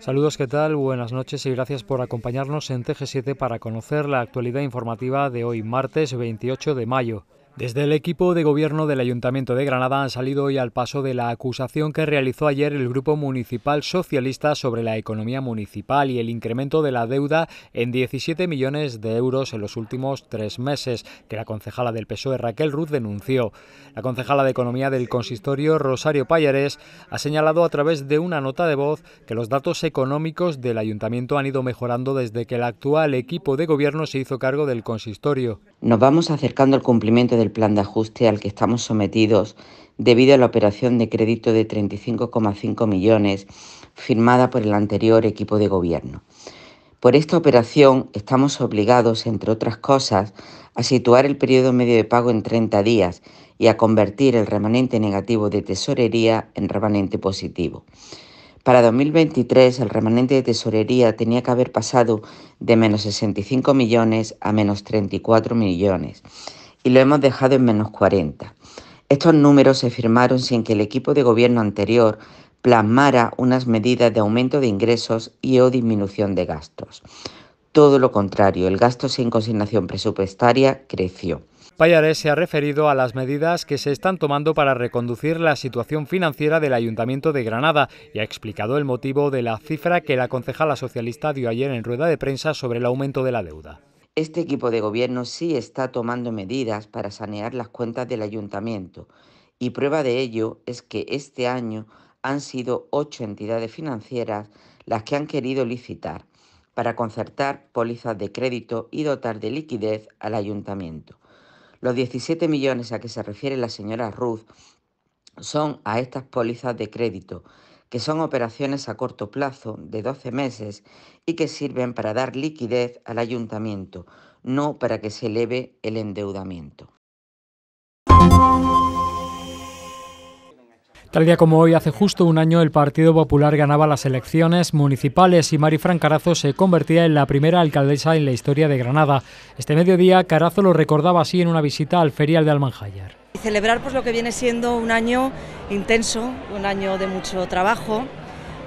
Saludos, ¿qué tal? Buenas noches y gracias por acompañarnos en TG7 para conocer la actualidad informativa de hoy, martes 28 de mayo. Desde el equipo de gobierno del Ayuntamiento de Granada han salido hoy al paso de la acusación que realizó ayer el Grupo Municipal Socialista sobre la economía municipal y el incremento de la deuda en 17 millones de euros en los últimos tres meses, que la concejala del PSOE Raquel Ruz denunció. La concejala de Economía del Consistorio Rosario Payares ha señalado a través de una nota de voz que los datos económicos del Ayuntamiento han ido mejorando desde que el actual equipo de gobierno se hizo cargo del Consistorio. Nos vamos acercando al cumplimiento del plan de ajuste al que estamos sometidos debido a la operación de crédito de 35,5 millones firmada por el anterior equipo de gobierno. Por esta operación estamos obligados, entre otras cosas, a situar el periodo medio de pago en 30 días y a convertir el remanente negativo de tesorería en remanente positivo. Para 2023 el remanente de tesorería tenía que haber pasado de menos 65 millones a menos 34 millones y lo hemos dejado en menos 40. Estos números se firmaron sin que el equipo de gobierno anterior plasmara unas medidas de aumento de ingresos y o disminución de gastos. Todo lo contrario, el gasto sin consignación presupuestaria creció. Payarés se ha referido a las medidas que se están tomando para reconducir la situación financiera del Ayuntamiento de Granada y ha explicado el motivo de la cifra que la concejala socialista dio ayer en rueda de prensa sobre el aumento de la deuda. Este equipo de gobierno sí está tomando medidas para sanear las cuentas del ayuntamiento y prueba de ello es que este año han sido ocho entidades financieras las que han querido licitar para concertar pólizas de crédito y dotar de liquidez al ayuntamiento. Los 17 millones a que se refiere la señora Ruth son a estas pólizas de crédito que son operaciones a corto plazo de 12 meses y que sirven para dar liquidez al ayuntamiento, no para que se eleve el endeudamiento. Tal día como hoy, hace justo un año, el Partido Popular ganaba las elecciones municipales y Marifran Carazo se convertía en la primera alcaldesa en la historia de Granada. Este mediodía, Carazo lo recordaba así en una visita al ferial de Almanjayar. Celebrar pues, lo que viene siendo un año intenso, un año de mucho trabajo,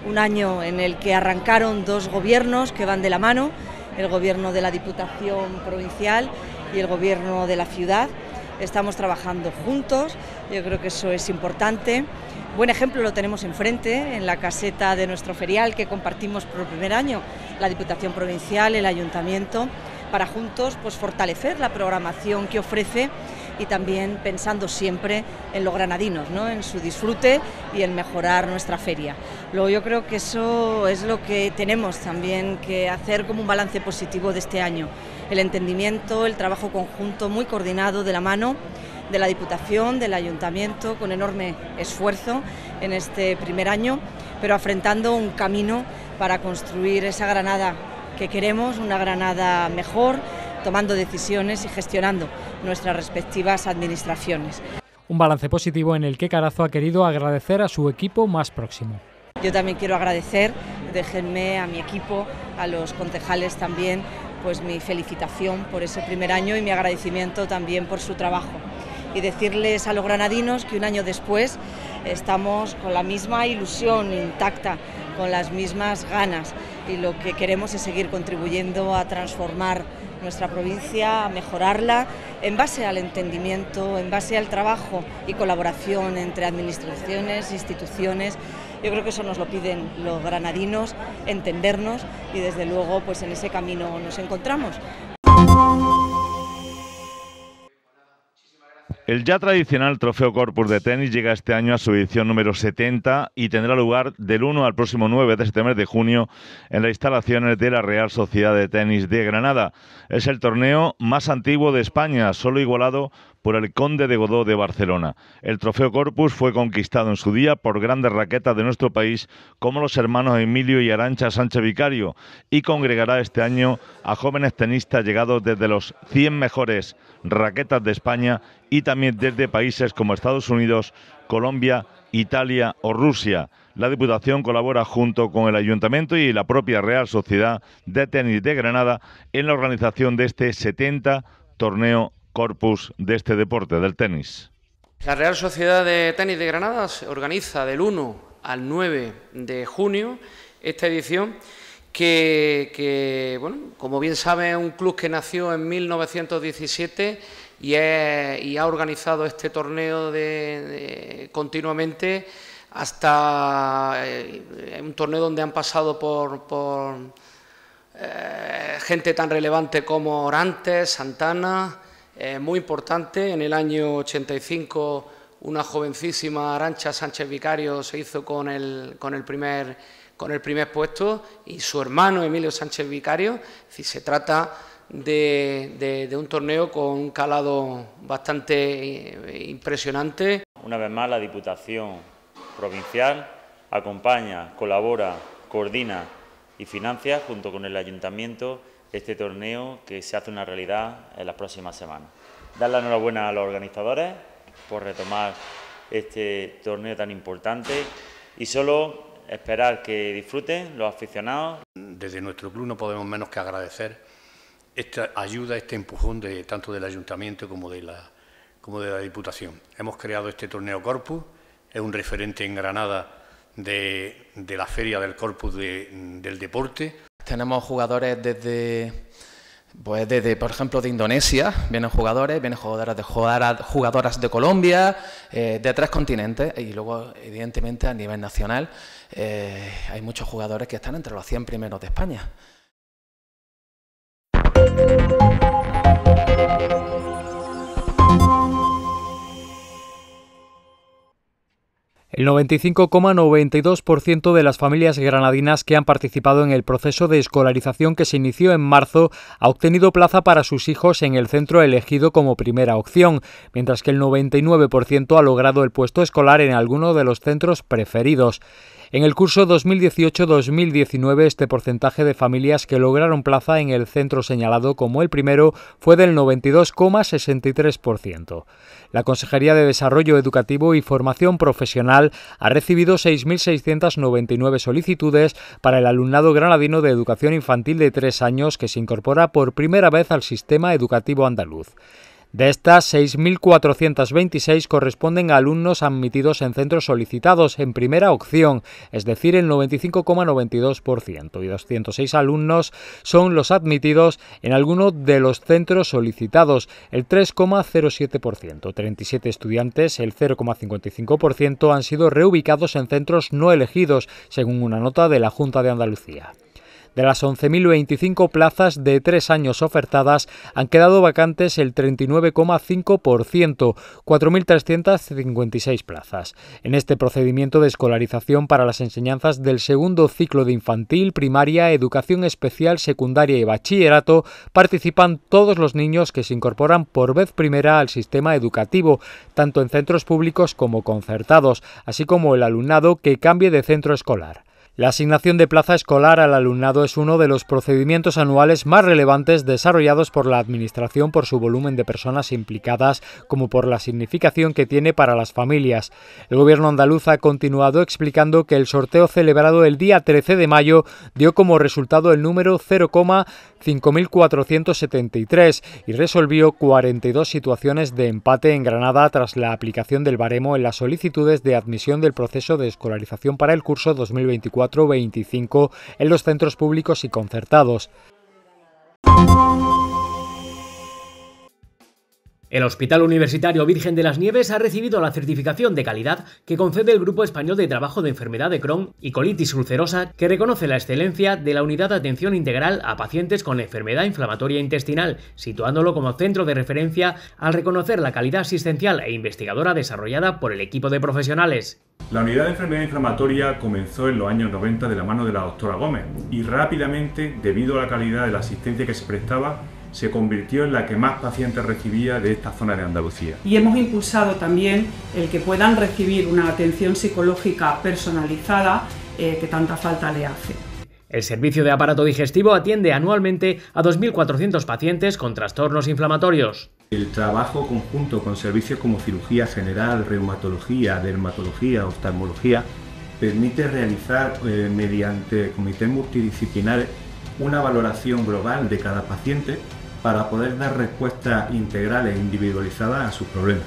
un año en el que arrancaron dos gobiernos que van de la mano, el gobierno de la Diputación Provincial y el gobierno de la ciudad. Estamos trabajando juntos, yo creo que eso es importante. Buen ejemplo lo tenemos enfrente, en la caseta de nuestro ferial que compartimos por el primer año, la Diputación Provincial, el Ayuntamiento, para juntos pues, fortalecer la programación que ofrece y también pensando siempre en los granadinos, ¿no? en su disfrute y en mejorar nuestra feria. Luego yo creo que eso es lo que tenemos también que hacer como un balance positivo de este año. El entendimiento, el trabajo conjunto muy coordinado de la mano de la Diputación, del Ayuntamiento, con enorme esfuerzo en este primer año, pero afrontando un camino para construir esa Granada que queremos, una Granada mejor, tomando decisiones y gestionando nuestras respectivas administraciones. Un balance positivo en el que Carazo ha querido agradecer a su equipo más próximo. Yo también quiero agradecer, déjenme a mi equipo, a los concejales también, pues mi felicitación por ese primer año y mi agradecimiento también por su trabajo. Y decirles a los granadinos que un año después estamos con la misma ilusión intacta, con las mismas ganas y lo que queremos es seguir contribuyendo a transformar nuestra provincia, a mejorarla en base al entendimiento, en base al trabajo y colaboración entre administraciones, instituciones. Yo creo que eso nos lo piden los granadinos, entendernos y desde luego pues en ese camino nos encontramos. El ya tradicional Trofeo Corpus de tenis llega este año a su edición número 70 y tendrá lugar del 1 al próximo 9 de septiembre de junio en las instalaciones de la Real Sociedad de Tenis de Granada. Es el torneo más antiguo de España, solo igualado por el conde de Godó de Barcelona. El trofeo Corpus fue conquistado en su día por grandes raquetas de nuestro país como los hermanos Emilio y Arancha Sánchez Vicario y congregará este año a jóvenes tenistas llegados desde los 100 mejores raquetas de España y también desde países como Estados Unidos, Colombia, Italia o Rusia. La Diputación colabora junto con el Ayuntamiento y la propia Real Sociedad de Tenis de Granada en la organización de este 70 torneo corpus de este deporte, del tenis. La Real Sociedad de Tenis de Granada organiza del 1 al 9 de junio esta edición que, bueno, como bien sabe, es un club que nació en 1917 y, ha organizado este torneo de, continuamente hasta eh, un torneo donde han pasado por, por eh, gente tan relevante como Orantes, Santana, eh, muy importante. En el año 85 una jovencísima Arancha Sánchez Vicario se hizo con el, primer puesto y su hermano Emilio Sánchez Vicario. se trata de, un torneo con un calado bastante eh, impresionante. Una vez más, la Diputación Provincial acompaña, colabora, coordina y financia, junto con el Ayuntamiento, este torneo que se hace una realidad en las próximas semanas. Dar la enhorabuena a los organizadores por retomar este torneo tan importante y solo esperar que disfruten los aficionados. Desde nuestro club no podemos menos que agradecer esta ayuda, este empujón de tanto del ayuntamiento como de la como de la Diputación. Hemos creado este torneo Corpus, es un referente en Granada de, la Feria del Corpus del Deporte. Tenemos jugadores pues desde, por ejemplo, de Indonesia, vienen jugadores, vienen jugadoras de, jugadoras de Colombia, eh, de tres continentes, y luego, evidentemente, a nivel nacional, eh, hay muchos jugadores que están entre los 100 primeros de España. El 95,92% de las familias granadinas que han participado en el proceso de escolarización que se inició en marzo ha obtenido plaza para sus hijos en el centro elegido como primera opción, mientras que el 99% ha logrado el puesto escolar en alguno de los centros preferidos. En el curso 2018-2019 este porcentaje de familias que lograron plaza en el centro señalado como el primero fue del 92,63%. La Consejería de Desarrollo Educativo y Formación Profesional ha recibido 6.699 solicitudes para el alumnado granadino de educación infantil de tres años que se incorpora por primera vez al sistema educativo andaluz. De estas, 6.426 corresponden a alumnos admitidos en centros solicitados en primera opción, es decir, el 95,92%, y 206 alumnos son los admitidos en alguno de los centros solicitados, el 3,07%. 37 estudiantes, el 0,55%, han sido reubicados en centros no elegidos, según una nota de la Junta de Andalucía. De las 11.025 plazas de tres años ofertadas, han quedado vacantes el 39,5%, 4.356 plazas. En este procedimiento de escolarización para las enseñanzas del segundo ciclo de infantil, primaria, educación especial, secundaria y bachillerato, participan todos los niños que se incorporan por vez primera al sistema educativo, tanto en centros públicos como concertados, así como el alumnado que cambie de centro escolar. La asignación de plaza escolar al alumnado es uno de los procedimientos anuales más relevantes desarrollados por la Administración por su volumen de personas implicadas como por la significación que tiene para las familias. El gobierno andaluz ha continuado explicando que el sorteo celebrado el día 13 de mayo dio como resultado el número 0,5473 y resolvió 42 situaciones de empate en Granada tras la aplicación del baremo en las solicitudes de admisión del proceso de escolarización para el curso 2024. 24-25 en los centros públicos y concertados. El Hospital Universitario Virgen de las Nieves ha recibido la certificación de calidad que concede el Grupo Español de Trabajo de Enfermedad de Crohn y Colitis Ulcerosa, que reconoce la excelencia de la Unidad de Atención Integral a Pacientes con Enfermedad Inflamatoria Intestinal, situándolo como centro de referencia al reconocer la calidad asistencial e investigadora desarrollada por el equipo de profesionales. La unidad de enfermedad inflamatoria comenzó en los años 90 de la mano de la doctora Gómez y rápidamente, debido a la calidad de la asistencia que se prestaba, se convirtió en la que más pacientes recibía de esta zona de Andalucía. Y hemos impulsado también el que puedan recibir una atención psicológica personalizada eh, que tanta falta le hace. El servicio de aparato digestivo atiende anualmente a 2.400 pacientes con trastornos inflamatorios. El trabajo conjunto con servicios como cirugía general, reumatología, dermatología, oftalmología, permite realizar eh, mediante comité multidisciplinares una valoración global de cada paciente para poder dar respuestas integrales e individualizadas a sus problemas.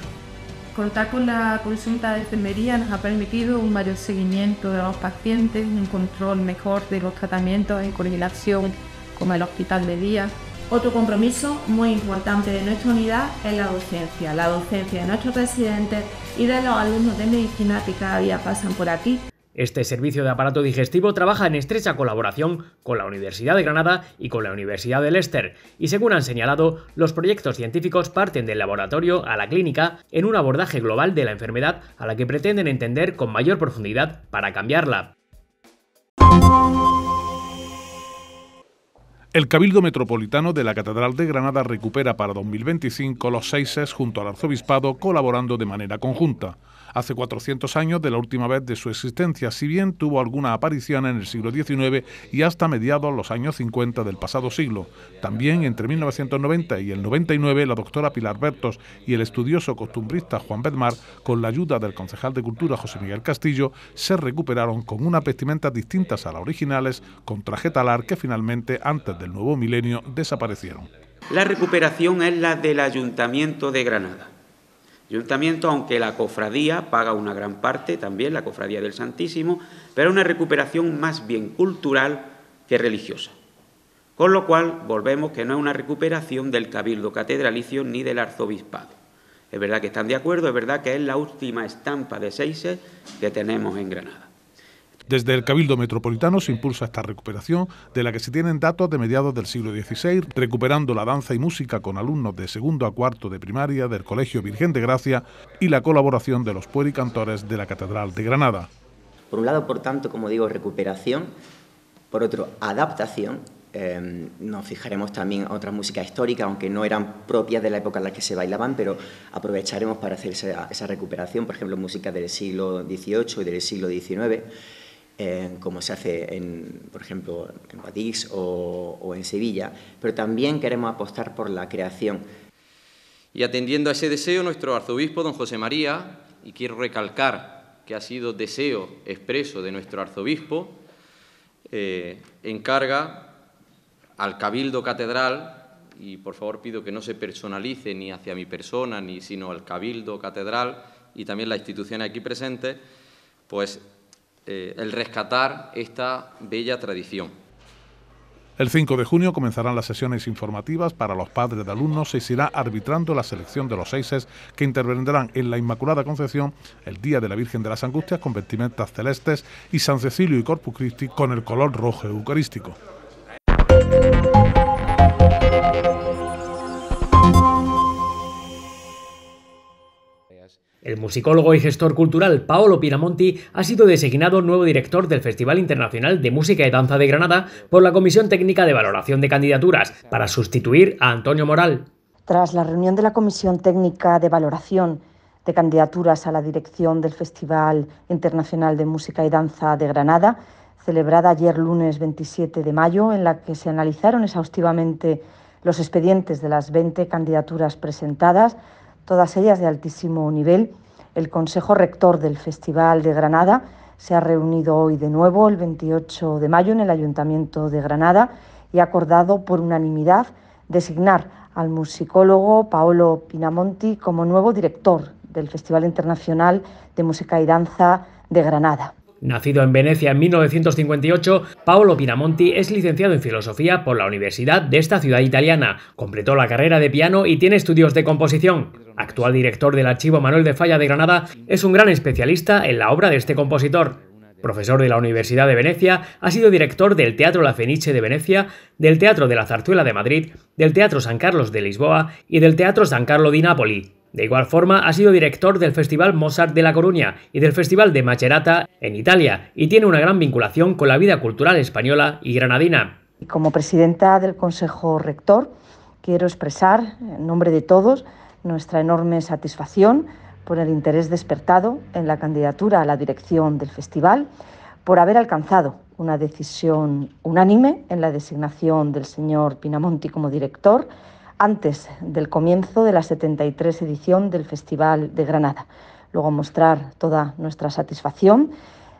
Contar con la consulta de enfermería nos ha permitido un mayor seguimiento de los pacientes, un control mejor de los tratamientos en coordinación con el hospital de día. Otro compromiso muy importante de nuestra unidad es la docencia, la docencia de nuestros residentes y de los alumnos de medicina que cada día pasan por aquí. Este servicio de aparato digestivo trabaja en estrecha colaboración con la Universidad de Granada y con la Universidad de Leicester, y según han señalado, los proyectos científicos parten del laboratorio a la clínica en un abordaje global de la enfermedad a la que pretenden entender con mayor profundidad para cambiarla. El Cabildo Metropolitano de la Catedral de Granada recupera para 2025 los seises junto al Arzobispado colaborando de manera conjunta hace 400 años de la última vez de su existencia, si bien tuvo alguna aparición en el siglo XIX y hasta mediados los años 50 del pasado siglo. También entre 1990 y el 99, la doctora Pilar Bertos y el estudioso costumbrista Juan Bedmar, con la ayuda del concejal de Cultura José Miguel Castillo, se recuperaron con unas vestimentas distintas a las originales, con traje talar que finalmente, antes del nuevo milenio, desaparecieron. La recuperación es la del Ayuntamiento de Granada ayuntamiento, aunque la cofradía paga una gran parte, también la cofradía del Santísimo, pero una recuperación más bien cultural que religiosa. Con lo cual, volvemos que no es una recuperación del cabildo catedralicio ni del arzobispado. Es verdad que están de acuerdo, es verdad que es la última estampa de Seises que tenemos en Granada. Desde el Cabildo Metropolitano se impulsa esta recuperación, de la que se tienen datos de mediados del siglo XVI, recuperando la danza y música con alumnos de segundo a cuarto de primaria del Colegio Virgen de Gracia y la colaboración de los puericantores de la Catedral de Granada. Por un lado, por tanto, como digo, recuperación, por otro, adaptación. Eh, nos fijaremos también a otras músicas históricas, aunque no eran propias de la época en la que se bailaban, pero aprovecharemos para hacer esa, esa recuperación, por ejemplo, música del siglo XVIII y del siglo XIX como se hace, en, por ejemplo, en Madrid o, en Sevilla, pero también queremos apostar por la creación. Y atendiendo a ese deseo, nuestro arzobispo, don José María, y quiero recalcar que ha sido deseo expreso de nuestro arzobispo, eh, encarga al Cabildo Catedral, y por favor pido que no se personalice ni hacia mi persona, ni sino al Cabildo Catedral y también la institución aquí presente pues eh, el rescatar esta bella tradición. El 5 de junio comenzarán las sesiones informativas para los padres de alumnos y se irá arbitrando la selección de los seises que intervendrán en la Inmaculada Concepción el Día de la Virgen de las Angustias con vestimentas celestes y San Cecilio y Corpus Christi con el color rojo eucarístico. El musicólogo y gestor cultural Paolo Piramonti ha sido designado nuevo director del Festival Internacional de Música y Danza de Granada por la Comisión Técnica de Valoración de Candidaturas para sustituir a Antonio Moral. Tras la reunión de la Comisión Técnica de Valoración de Candidaturas a la dirección del Festival Internacional de Música y Danza de Granada, celebrada ayer lunes 27 de mayo, en la que se analizaron exhaustivamente los expedientes de las 20 candidaturas presentadas, todas ellas de altísimo nivel. El Consejo Rector del Festival de Granada se ha reunido hoy de nuevo, el 28 de mayo, en el Ayuntamiento de Granada y ha acordado por unanimidad designar al musicólogo Paolo Pinamonti como nuevo director del Festival Internacional de Música y Danza de Granada. Nacido en Venecia en 1958, Paolo Pinamonti es licenciado en filosofía por la Universidad de esta ciudad italiana. Completó la carrera de piano y tiene estudios de composición. Actual director del Archivo Manuel de Falla de Granada, es un gran especialista en la obra de este compositor. Profesor de la Universidad de Venecia, ha sido director del Teatro La Fenice de Venecia, del Teatro de la Zarzuela de Madrid, del Teatro San Carlos de Lisboa y del Teatro San Carlo di Napoli. De igual forma, ha sido director del Festival Mozart de La Coruña y del Festival de Macerata en Italia y tiene una gran vinculación con la vida cultural española y granadina. Como presidenta del Consejo Rector, quiero expresar, en nombre de todos, nuestra enorme satisfacción por el interés despertado en la candidatura a la dirección del festival, por haber alcanzado una decisión unánime en la designación del señor Pinamonti como director, antes del comienzo de la 73 edición del Festival de Granada. Luego mostrar toda nuestra satisfacción,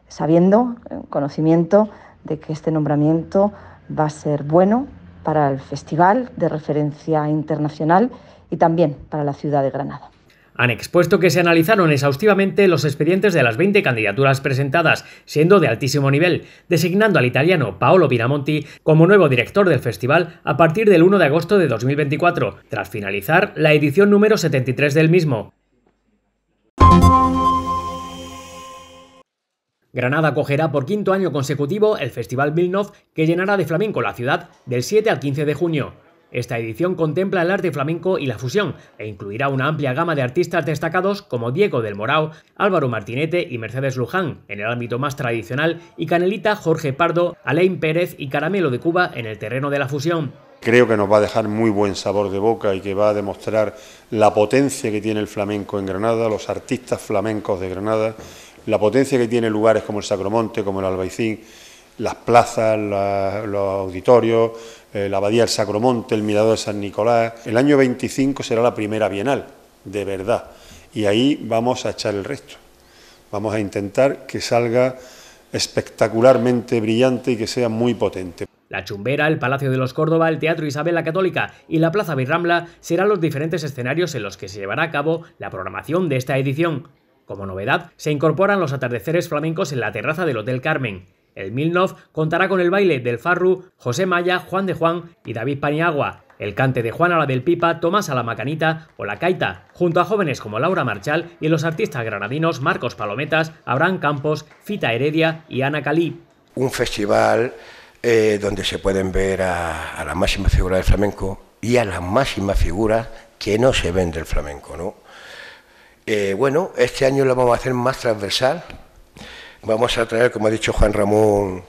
sabiendo, eh, conocimiento de que este nombramiento va a ser bueno para el festival de referencia internacional y también para la ciudad de Granada han expuesto que se analizaron exhaustivamente los expedientes de las 20 candidaturas presentadas, siendo de altísimo nivel, designando al italiano Paolo Pinamonti como nuevo director del festival a partir del 1 de agosto de 2024, tras finalizar la edición número 73 del mismo. Granada acogerá por quinto año consecutivo el Festival Milnov, que llenará de flamenco la ciudad del 7 al 15 de junio. Esta edición contempla el arte flamenco y la fusión e incluirá una amplia gama de artistas destacados como Diego del Morao, Álvaro Martinete y Mercedes Luján en el ámbito más tradicional y Canelita, Jorge Pardo, Alain Pérez y Caramelo de Cuba en el terreno de la fusión. Creo que nos va a dejar muy buen sabor de boca y que va a demostrar la potencia que tiene el flamenco en Granada, los artistas flamencos de Granada, la potencia que tiene lugares como el Sacromonte, como el Albaicín, las plazas, los auditorios, eh, la Abadía del Sacromonte, el Mirador de San Nicolás. El año 25 será la primera bienal, de verdad, y ahí vamos a echar el resto. Vamos a intentar que salga espectacularmente brillante y que sea muy potente. La Chumbera, el Palacio de los Córdoba, el Teatro Isabel la Católica y la Plaza Birramla serán los diferentes escenarios en los que se llevará a cabo la programación de esta edición. Como novedad, se incorporan los atardeceres flamencos en la terraza del Hotel Carmen. El Milnov contará con el baile del Farru, José Maya, Juan de Juan y David Paniagua. El cante de Juan a la del Pipa, Tomás a la Macanita o la Caita, junto a jóvenes como Laura Marchal y los artistas granadinos Marcos Palometas, Abraham Campos, Fita Heredia y Ana Calí. Un festival eh, donde se pueden ver a, la máxima figura del flamenco y a las máximas figuras que no se ven del flamenco. ¿no? Eh, bueno, este año lo vamos a hacer más transversal, Vamos a traer, como ha dicho Juan Ramón,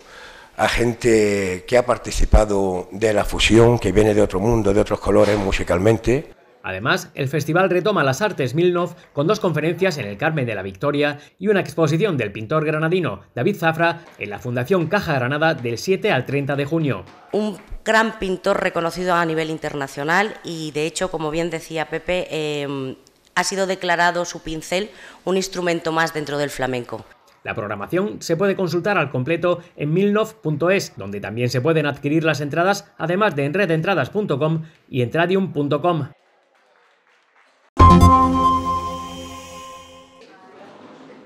a gente que ha participado de la fusión, que viene de otro mundo, de otros colores musicalmente. Además, el festival retoma las artes Milnov con dos conferencias en el Carmen de la Victoria y una exposición del pintor granadino David Zafra en la Fundación Caja Granada del 7 al 30 de junio. Un gran pintor reconocido a nivel internacional y, de hecho, como bien decía Pepe, em, ha sido declarado su pincel un instrumento más dentro del flamenco. La programación se puede consultar al completo en milnov.es, donde también se pueden adquirir las entradas, además de en redentradas.com y entradium.com.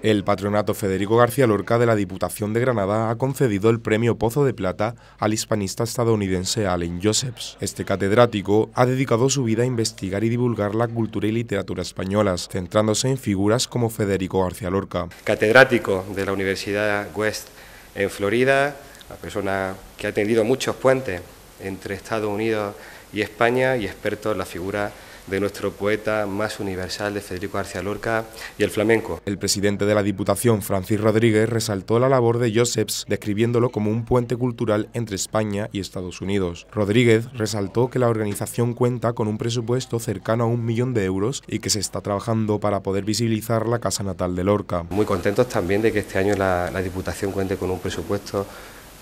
El patronato Federico García Lorca de la Diputación de Granada ha concedido el premio Pozo de Plata al hispanista estadounidense Allen Josephs. Este catedrático ha dedicado su vida a investigar y divulgar la cultura y literatura españolas, centrándose en figuras como Federico García Lorca. Catedrático de la Universidad West en Florida, la persona que ha tendido muchos puentes entre Estados Unidos y España y experto en la figura de nuestro poeta más universal de Federico García Lorca y el flamenco. El presidente de la Diputación, Francis Rodríguez, resaltó la labor de Joseps describiéndolo como un puente cultural entre España y Estados Unidos. Rodríguez resaltó que la organización cuenta con un presupuesto cercano a un millón de euros y que se está trabajando para poder visibilizar la casa natal de Lorca. Muy contentos también de que este año la, Diputación cuente con un presupuesto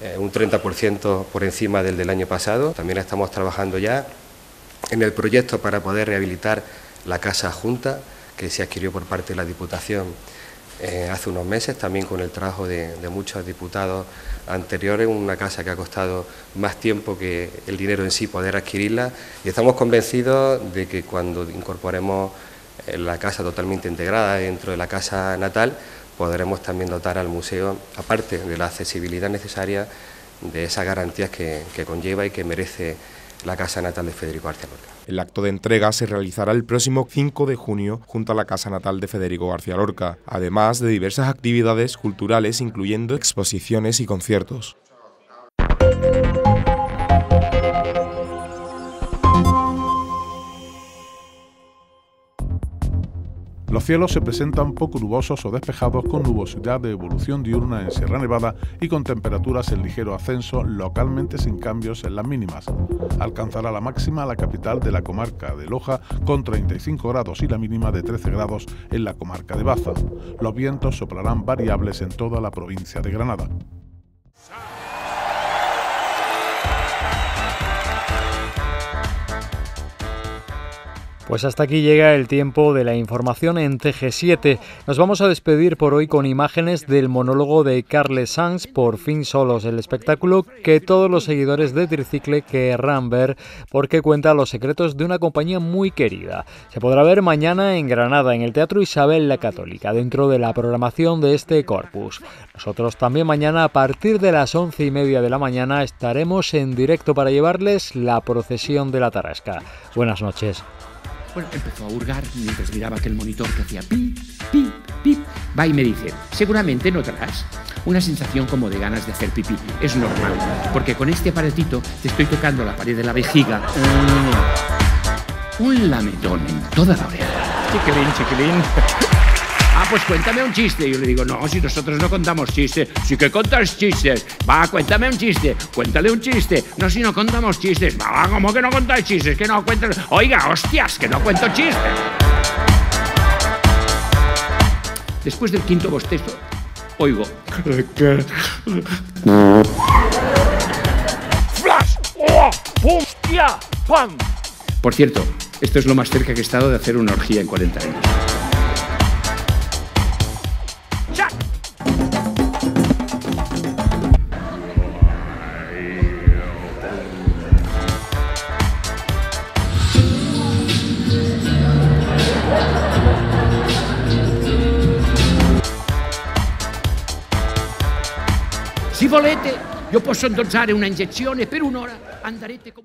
eh, un 30% por encima del del año pasado. También estamos trabajando ya en el proyecto para poder rehabilitar la Casa Junta, que se adquirió por parte de la Diputación eh, hace unos meses, también con el trabajo de, muchos diputados anteriores, una casa que ha costado más tiempo que el dinero en sí poder adquirirla y estamos convencidos de que cuando incorporemos eh, la casa totalmente integrada dentro de la casa natal, podremos también dotar al museo, aparte de la accesibilidad necesaria, de esas garantías que, que conlleva y que merece la casa natal de Federico García Lorca. El acto de entrega se realizará el próximo 5 de junio junto a la casa natal de Federico García Lorca, además de diversas actividades culturales incluyendo exposiciones y conciertos. Los cielos se presentan poco nubosos o despejados con nubosidad de evolución diurna en Sierra Nevada y con temperaturas en ligero ascenso localmente sin cambios en las mínimas. Alcanzará la máxima la capital de la comarca de Loja con 35 grados y la mínima de 13 grados en la comarca de Baza. Los vientos soplarán variables en toda la provincia de Granada. Pues hasta aquí llega el tiempo de la información en TG7. Nos vamos a despedir por hoy con imágenes del monólogo de Carles Sanz, Por fin solos, el espectáculo que todos los seguidores de Tricicle querrán ver porque cuenta los secretos de una compañía muy querida. Se podrá ver mañana en Granada, en el Teatro Isabel la Católica, dentro de la programación de este corpus. Nosotros también mañana a partir de las once y media de la mañana estaremos en directo para llevarles la procesión de la Tarasca. Buenas noches. Bueno, empezó a hurgar mientras miraba aquel monitor que hacía pip, pip, pip. Va y me dice, seguramente notarás una sensación como de ganas de hacer pipí. Es normal, porque con este aparatito te estoy tocando la pared de la vejiga. Mm. Un lametón en toda la oreja. Chiquilín, chiquilín pues cuéntame un chiste. Y yo le digo, no, si nosotros no contamos chistes, sí que contas chistes. Va, cuéntame un chiste, cuéntale un chiste. No, si no contamos chistes. Va, ¿cómo que no contáis chistes? Que no cuentas... Oiga, hostias, que no cuento chistes. Después del quinto bostezo, oigo. ¡Flash! ¡Oh! ¡Hostia! ¡Pam! Por cierto, esto es lo más cerca que he estado de hacer una orgía en 40 años. Io posso indossare una iniezione e per un'ora, andrete comunque.